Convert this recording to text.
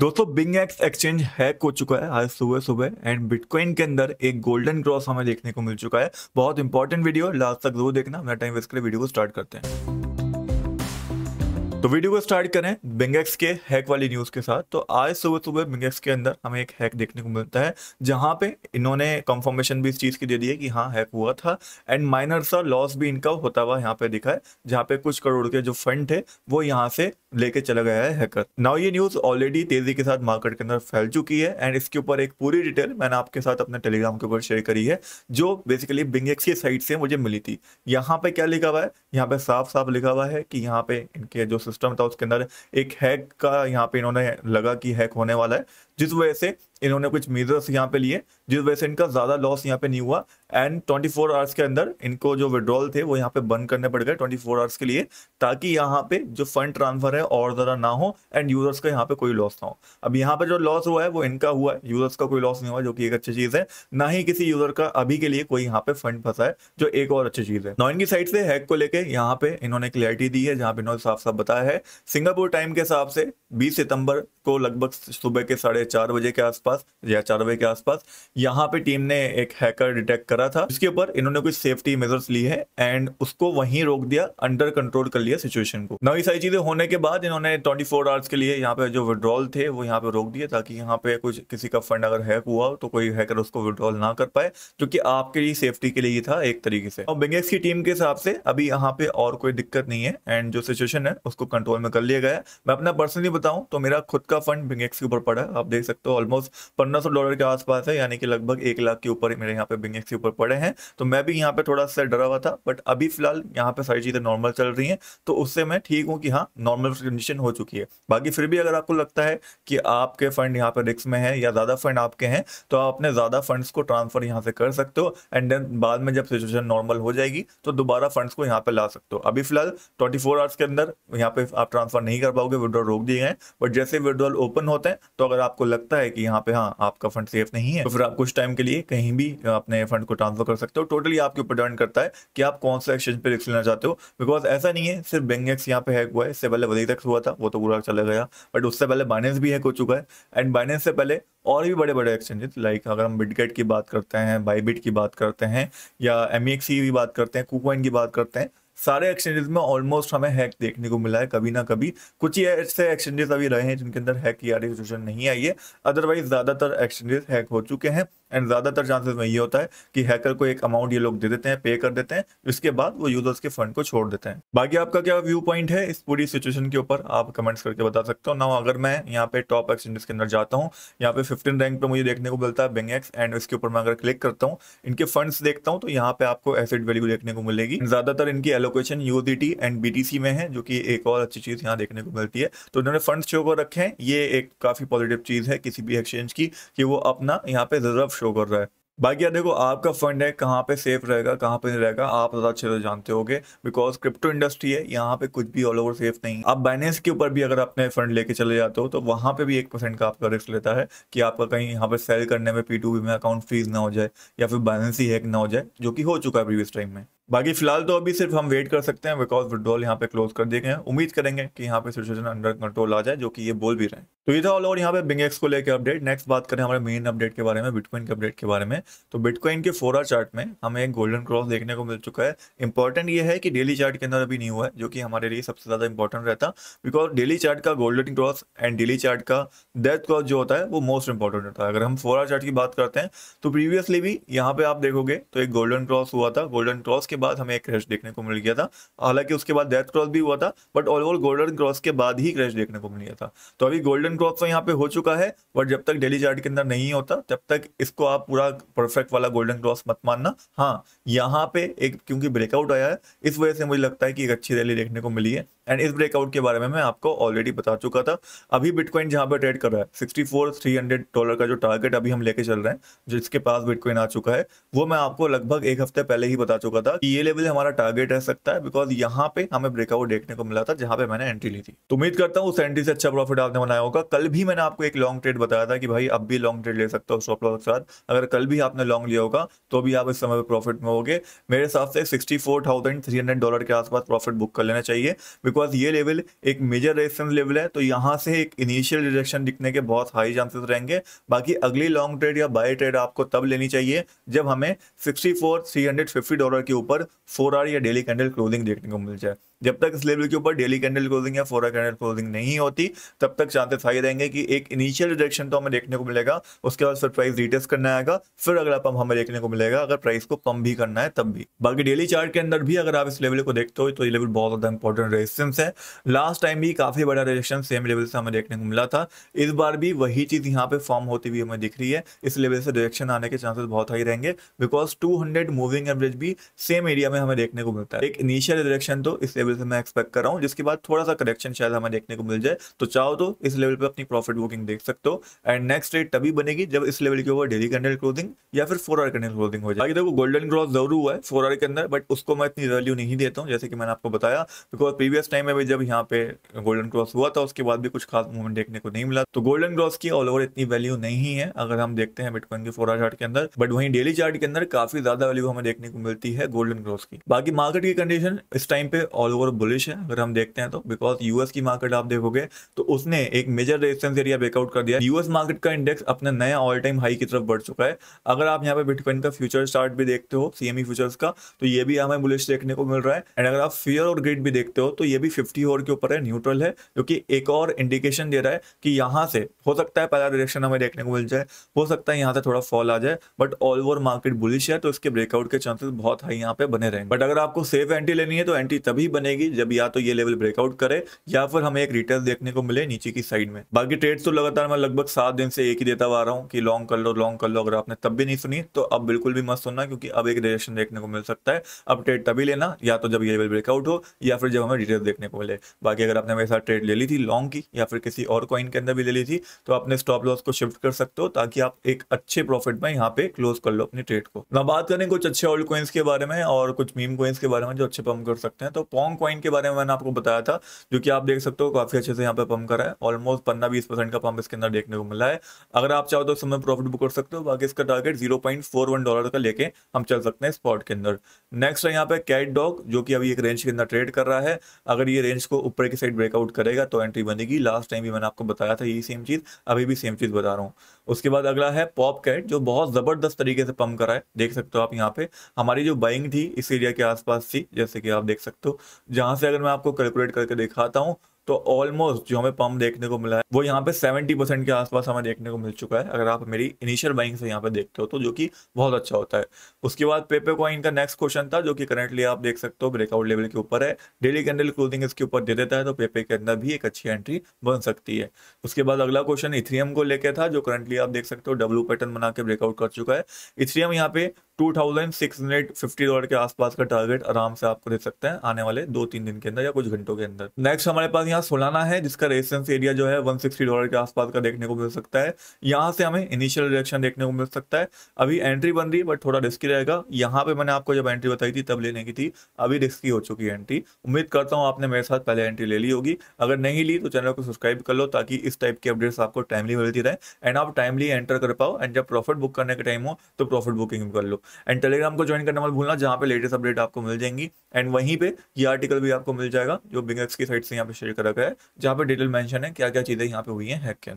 दोस्तों Bing x exchange hack हो चुका है आज सुबह सुबह एंड बिटकॉइन के अंदर एक गोल्डन क्रॉस हमें देखने को मिल चुका है बहुत इंपॉर्टेंट वीडियो लास्ट तक जरूर देखना मेरा टाइम वेस्ट कर वीडियो को स्टार्ट करते हैं तो वीडियो को स्टार्ट करें बिंगेक्स के हैक वाली न्यूज के साथ तो आज सुबह सुबह बिंगेक्स के अंदर हमें एक हैक देखने को मिलता है जहां पे इन्होंने कंफर्मेशन भी इस चीज की दे दी है कि हाँ हैक हुआ था एंड माइनर सा लॉस भी इनका होता हुआ यहाँ पे दिखा है जहां पे कुछ करोड़ के जो फंड थे वो यहाँ से लेके चला गया है हैकर नाउ ये न्यूज ऑलरेडी तेजी के साथ मार्केट के अंदर फैल चुकी है एंड इसके ऊपर एक पूरी डिटेल मैंने आपके साथ अपने टेलीग्राम के ऊपर शेयर करी है जो बेसिकली बिंगेक्स की साइट से मुझे मिली थी यहाँ पे क्या लिखा हुआ है यहाँ पे साफ साफ लिखा हुआ है कि यहाँ पे इनके जो सिस्टम था उसके अंदर एक हैक का यहाँ पे इन्होंने लगा कि हैक होने वाला है जिस वजह से इन्होंने कुछ मेजर्स यहाँ पे लिए जिस वजह से इनका ज़्यादा लॉस यहाँ पे नहीं हुआ एंड 24 आवर्स के अंदर इनको जो विड्रॉल थे वो यहाँ पे बंद करने पड़ गए 24 आवर्स के लिए ताकि यहाँ पे जो फंड ट्रांसफर है और ज़रा ना हो एंड यूजर्स का यहाँ पे कोई लॉस ना हो अब यहाँ पे जो लॉस हुआ है वो इनका हुआ है यूजर्स का कोई लॉस नहीं हुआ जो कि एक अच्छी चीज़ है ना ही किसी यूजर का अभी के लिए कोई यहाँ पे फंड फंसा है जो एक और अच्छी चीज़ है नौ इनकी साइड से हैक को लेकर यहाँ पे इन्होंने क्लियरिटी दी है जहाँ पे इन्होंने साफ साफ बताया है सिंगापुर टाइम के हिसाब से बीस सितंबर को लगभग सुबह के साढ़े चार बजे के आसपास या चार बजे के आसपास यहाँ पे टीम ने एक हैकर डिटेक्ट करा था जिसके ऊपर इन्होंने कुछ सेफ्टी मेजर्स ली है एंड उसको वहीं रोक दिया अंडर कंट्रोल कर लिया सिचुएशन को नई सारी चीजें होने के बाद इन्होंने ट्वेंटी फोर आवर्स के लिए यहाँ पे जो विड्रॉल थे वो यहाँ पे रोक दिए ताकि यहाँ पे कुछ किसी का फंड अगर हैक हुआ तो कोई हैकर उसको विड्रॉल ना कर पाए जो की आपके लिए सेफ्टी के लिए था एक तरीके से और बिंगेक्स की टीम के हिसाब से अभी यहाँ पे और कोई दिक्कत नहीं है एंड जो सिचुएशन है उसको कंट्रोल में कर लिया गया मैं अपना पर्सनली बताऊं तो मेरा खुद का फंड बिंगेक्स के ऊपर पड़ा है आप देख सकते हो ऑलमोस्ट पंद्रह डॉलर के आसपास है यानी कि लगभग एक लाख के ऊपर मेरे यहाँ पे बिंगेक्स के ऊपर पड़े हैं तो मैं भी यहाँ पे थोड़ा सा डरा हुआ था बट अभी फिलहाल यहाँ पे सारी चीज़ें नॉर्मल चल रही है तो उससे मैं ठीक हूँ कि हाँ नॉर्मल कंडीशन हो चुकी है बाकी फिर भी अगर आपको लगता है कि आपके फंड यहाँ पे रिक्स में है या ज़्यादा फंड आपके हैं तो आप अपने ज़्यादा फंड्स को ट्रांसफ़र यहाँ से कर सकते हो एंड देन बाद में जब सिचुएशन नॉर्मल हो जाएगी तो दोबारा फंड्स को यहाँ पे ला सकते हो अभी फिलहाल 24 फोर आवर्स के अंदर यहाँ पे आप ट्रांसफ़र नहीं कर पाओगे विड्रॉल रोक दिए गए बट जैसे विड्रॉल ओपन होते हैं तो अगर आपको लगता है कि यहाँ पे हाँ आपका फंड सेफ नहीं है तो फिर आप कुछ टाइम के लिए कहीं भी अपने फंड को ट्रांसफर कर सकते हो टोटली आपके ऊपर डिपेंड करता है कि आप कौन सा एक्सचेंज पे रिस्क लेना चाहते हो बिकॉज ऐसा नहीं है सिर्फ बैंक एक्स यहाँ पे हैक हुआ है इससे पहले वही हुआ था वो तो पूरा चला गया बट उससे पहले बाइनेंस भी हैक हो चुका है एंड बाइनेंस से पहले और भी बड़े बड़े एक्सचेंजेस लाइक अगर हम बिटगेट की बात करते हैं बाईबिट की बात करते हैं या एम e e की बात करते हैं कुकोइन की बात करते हैं सारे एक्सचेंजेस में ऑलमोस्ट हमें हैक देखने को मिला है कभी ना कभी कुछ ही ऐसे एक्सचेंजेस अभी रहे हैं जिनके अंदर हैक की आर नहीं आई है अदरवाइज ज़्यादातर एक्सचेंजेस हैक हो चुके हैं एंड ज़्यादातर चांसेस में ये होता है कि हैकर को एक अमाउंट ये लोग दे देते हैं पे कर देते हैं इसके बाद वो यूजर्स के फंड को छोड़ देते हैं बाकी आपका क्या व्यू पॉइंट है इस पूरी सिचुएशन के ऊपर आप कमेंट्स करके बता सकते हो ना अगर मैं यहाँ पे टॉप एक्सचेंजेस के अंदर जाता हूँ यहाँ पे फिफ्टीन रैंक पे मुझे देखने को मिलता है एक्स एंड इसके ऊपर मैं अगर क्लिक करता हूँ इनके फंड देखता हूँ तो यहाँ पे आपको एसेट वैल्यू देखने को मिलेगी ज़्यादातर इनकी allo allocation UDT and BTC में है जो कि एक और अच्छी चीज़ यहाँ देखने को मिलती है तो इन्होंने फंड शो कर रखे हैं ये एक काफ़ी पॉजिटिव चीज़ है किसी भी एक्सचेंज की कि वो अपना यहाँ पे रिजर्व शो कर रहा है बाकी यार देखो आपका फंड है कहाँ पे सेफ रहेगा कहाँ पे नहीं रहेगा आप ज़्यादा अच्छे से जानते होगे बिकॉज क्रिप्टो इंडस्ट्री है यहाँ पे कुछ भी ऑल ओवर सेफ नहीं आप बाइनेंस के ऊपर भी अगर अपने फंड लेके चले जाते हो तो वहाँ पे भी एक परसेंट का आपका रिस्क लेता है कि आपका कहीं यहाँ पे सेल करने में पी में अकाउंट फ्रीज ना हो जाए या फिर बैलेंस ही हैक ना हो जाए जो कि हो चुका है प्रीवियस टाइम में बाकी फिलहाल तो अभी सिर्फ हम वेट कर सकते हैं बिकॉज विड्रॉल यहाँ पे क्लोज कर दिए गए हैं उम्मीद करेंगे कि यहाँ पे सिचुएशन अंडर कंट्रोल आ जाए जो कि ये बोल भी रहे हैं तो ये था ऑल ओवर यहाँ पे बिंगेक्स को लेकर अपडेट नेक्स्ट बात करें हमारे मेन अपडेट के बारे में बिटकॉइन के अपडेट के बारे में तो बिटकॉइन के फोरा चार्ट में हमें एक गोल्डन क्रॉस देखने को मिल चुका है इंपॉर्टेंट ये है कि डेली चार्ट के अंदर अभी नहीं हुआ है जो कि हमारे लिए सबसे ज्यादा इंपॉर्टेंट रहता बिकॉज डेली चार्ट का golden cross and daily chart का डेथ क्रॉस जो होता है वो मोस्ट इंपॉर्टेंट होता है अगर हम फोर आर चार्ट की बात करते हैं तो प्रीवियसली भी यहाँ पे आप देखोगे तो एक गोल्डन क्रॉस हुआ था गोल्डन क्रॉस के बाद हमें एक क्रैश देखने को मिल गया था हालांकि उसके बाद डेथ क्रॉस भी हुआ था but all over golden cross के बाद ही क्रैश देखने को मिल गया था तो अभी गोल्डन इंपॉर्टेंट क्रॉप तो यहाँ पे हो चुका है बट जब तक डेली चार्ट के अंदर नहीं होता तब तक इसको आप पूरा परफेक्ट वाला गोल्डन क्रॉस मत मानना हाँ यहाँ पे एक क्योंकि ब्रेकआउट आया है इस वजह से मुझे लगता है कि एक अच्छी रैली देखने को मिली है एंड इस ब्रेकआउट के बारे में मैं आपको ऑलरेडी बता चुका था अभी बिटकॉइन जहां पर ट्रेड कर रहा है sixty four three hundred dollar का जो टारगेट अभी हम लेके चल रहे हैं जिसके पास बिटकॉइन आ चुका है वो मैं आपको लगभग एक हफ्ते पहले ही बता चुका था कि ये लेवल हमारा टारगेट रह सकता है बिकॉज यहाँ पे हमें ब्रेकआउट देखने को मिला था जहां पर मैंने एंट्री ली थी तो उम्मीद करता हूँ उस एंट्री से अच्छा प्रॉफिट आपने बनाया होगा कल भी मैंने आपको एक लॉन्ग ट्रेड बताया था कि भाई अब भी लॉन्ग ट्रेड ले सकते हो स्टॉप लॉस के साथ अगर कल भी आपने लॉन्ग लिया होगा तो भी आप इस समय प्रॉफिट में हो मेरे हिसाब से सिक्सटी डॉलर के आसपास प्रॉफिट बुक कर लेना चाहिए बिकॉज ये लेवल एक मेजर रेजिस्टेंस लेवल है तो यहाँ से एक इनिशियल रिजेक्शन दिखने के बहुत हाई चांसेस रहेंगे बाकी अगली लॉन्ग ट्रेड या बाय ट्रेड आपको तब लेनी चाहिए जब हमें sixty four three hundred fifty dollar के ऊपर फोर आर या डेली कैंडल क्लोजिंग देखने को मिल जाए जब तक इस लेवल के ऊपर डेली कैंडल क्लोजिंग या फोरा कैंडल क्लोजिंग नहीं होती तब तक चांसेस हाई रहेंगे कि एक इनिशियल रिडक्शन तो हमें देखने को मिलेगा उसके बाद फिर प्राइस रिटेस्ट करना आएगा फिर अगला पम्प हमें देखने को मिलेगा अगर प्राइस को पम्प भी करना है तब भी बाकी डेली चार्ट के अंदर भी अगर आप इस लेवल को देखते हो तो ये लेवल बहुत ज्यादा इंपॉर्टेंट रेजिस्टेंस है लास्ट टाइम भी काफी बड़ा रिजेक्शन सेम लेवल से हमें देखने को मिला था इस बार भी वही चीज यहाँ पे फॉर्म होती हुई हमें दिख रही है इस लेवल से रिजेक्शन आने के चांसेस बहुत हाई रहेंगे बिकॉज टू मूविंग एवरेज भी सेम एरिया में हमें देखने को मिलता है एक इनिशियल रिजेक्शन तो इस लेवल से मैं एक्सपेक्ट कर रहा हूँ जिसके बाद थोड़ा सा करेक्शन शायद हमें देखने को मिल जाए तो चाहो तो इस लेवल पर अपनी प्रॉफिट बुकिंग देख सकते हो एंड नेक्स्ट रेट तभी बनेगी जब इस लेवल के ऊपर डेली कैंडल क्लोजिंग या फिर फोर आर कैंडल क्लोजिंग हो जाए देखो गोल्डन क्रॉस जरूर हुआ है फोर आर के अंदर बट उसको मैं इतनी वैल्यू नहीं देता हूँ जैसे कि मैंने आपको बताया बिकॉज प्रीवियस टाइम में भी जब यहाँ पे गोल्डन क्रॉस हुआ था उसके बाद भी कुछ खास मूवमेंट देखने को नहीं मिला तो गोल्डन क्रॉस की ऑल ओवर इतनी वैल्यू नहीं है अगर हम देखते हैं बिटकॉइन के फोर आर चार्ट के अंदर बट वहीं डेली चार्ट के अंदर काफी ज्यादा वैल्यू हमें देखने को मिलती है गोल्डन क्रॉस की बाकी मार्केट की कंडीशन इस टाइम पे ऑल ओवर बुलिश है अगर हम देखते हैं तो बिकॉज यूएस की मार्केट आप देखोगे तो उसने एक मेजर रेजिस्टेंस एरिया ब्रेकआउट कर दिया यूएस मार्केट का इंडेक्स अपने नए ऑल टाइम हाई की तरफ बढ़ चुका है अगर आप यहाँ पे बिटकॉइन का फ्यूचर चार्ट भी देखते हो सीएमई फ्यूचर्स e का तो ये भी हमें बुलिश देखने को मिल रहा है एंड अगर आप फियर और ग्रिड भी देखते हो तो ये भी फिफ्टी ओवर के ऊपर है न्यूट्रल है जो कि एक और इंडिकेशन दे रहा है कि यहाँ से हो सकता है पहला डायरेक्शन हमें देखने को मिल जाए हो सकता है यहाँ से थोड़ा फॉल आ जाए but all over market bullish है तो इसके ब्रेकआउट के चांसेस बहुत हाई यहाँ पे बने रहे बट अगर आपको सेफ एंट्री लेनी है तो एंट्री तभी बने बनेगी जब या तो ये लेवल ब्रेकआउट करे या फिर हमें एक रिटेस्ट देखने को मिले नीचे की साइड में बाकी ट्रेड्स तो लगातार मैं लगभग सात दिन से एक ही देता हुआ रहा हूँ कि लॉन्ग कर लो लॉन्ग कर लो अगर आपने तब भी नहीं सुनी तो अब बिल्कुल भी मत सुनना क्योंकि अब एक डायरेक्शन देखने को मिल सकता है अब ट्रेड तभी लेना या तो जब ये लेवल ब्रेकआउट हो या फिर जब हमें डिटेल देखने को मिले बाकी अगर आपने मेरे साथ ट्रेड ले ली थी लॉन्ग की या फिर किसी और कॉइन के अंदर भी ले ली थी तो आपने स्टॉप लॉस को शिफ्ट कर सकते हो ताकि आप एक अच्छे प्रॉफिट में यहाँ पे क्लोज कर लो अपने ट्रेड को ना बात करें कुछ अच्छे ओल्ड कॉइन्स के बारे में और कुछ मीम कॉइन्स के बारे में जो अच्छे पम्प कर सकते हैं तो पॉन्ग कॉइन के बारे में मैंने आपको बताया था जो कि आप देख सकते हो काफी अच्छे से यहाँ पे पंप करा है ऑलमोस्ट पंद्रह बीस परसेंट का पंप इसके अंदर देखने को मिला है अगर आप चाहो तो इस समय प्रॉफिट बुक कर सकते हो बाकी इसका टारगेट जीरो डॉलर का लेके हम चल सकते हैं स्पॉट के अंदर नेक्स्ट है यहाँ पे कैट डॉग जो कि अभी एक रेंज के अंदर ट्रेड कर रहा है अगर ये रेंज को ऊपर की साइड ब्रेकआउट करेगा तो एंट्री बनेगी लास्ट टाइम भी मैंने आपको बताया था यही सेम चीज अभी भी सेम चीज बता रहा हूँ उसके बाद अगला है पॉप कैट जो बहुत जबरदस्त तरीके से पंप करा है देख सकते हो आप यहाँ पे हमारी जो बाइंग थी इस एरिया के आसपास थी जैसे कि आप देख सकते हो जहां से अगर मैं आपको कैलकुलेट करके दिखाता हूँ तो ऑलमोस्ट जो हमें पम्प देखने को मिला है वो यहाँ पे 70 परसेंट के आसपास हमें देखने को मिल चुका है अगर आप मेरी इनिशियल बाइंग से यहाँ पे देखते हो तो जो कि बहुत अच्छा होता है उसके बाद पेपे कॉइन का नेक्स्ट क्वेश्चन था जो कि करेंटली आप देख सकते हो ब्रेकआउट लेवल के ऊपर है डेली कैंडल क्लोजिंग इसके ऊपर दे देता है तो पेपे के अंदर भी एक अच्छी एंट्री बन सकती है उसके बाद अगला क्वेश्चन इथ्रियम को लेकर था जो करंटली आप देख सकते हो डब्लू पैटर्न बना के ब्रेकआउट कर चुका है इथ्रियम यहाँ पे two thousand six hundred fifty dollar के आसपास का टारगेट आराम से आपको दे सकते हैं आने वाले दो तीन दिन के अंदर या कुछ घंटों के अंदर नेक्स्ट हमारे पास यहाँ सोलाना है जिसका रेजिस्टेंस एरिया जो है वन सिक्सटी डॉलर के आसपास का देखने को मिल सकता है यहाँ से हमें इनिशियल रिएक्शन देखने को मिल सकता है अभी एंट्री बन रही है बट थोड़ा रिस्की रहेगा यहाँ पे मैंने आपको जब एंट्री बताई थी तब लेने की थी अभी रिस्की हो चुकी है एंट्री उम्मीद करता हूँ आपने मेरे साथ पहले एंट्री ले ली होगी अगर नहीं ली तो चैनल को सब्सक्राइब कर लो ताकि इस टाइप की अपडेट्स आपको टाइमली मिलती रहे एंड आप टाइमली एंटर कर पाओ एंड जब प्रॉफिट बुक करने का टाइम हो तो प्रॉफिट बुकिंग कर लो एंड टेलीग्राम को ज्वाइन करना मत भूलना जहाँ पे लेटेस्ट अपडेट आपको मिल जाएंगी एंड वहीं पे ये आर्टिकल भी आपको मिल जाएगा जो बिंगक्स की साइड से यहाँ पे शेयर कर रखा है जहाँ पे डिटेल मेंशन है क्या क्या चीज़ें यहाँ पे हुई हैं हैक के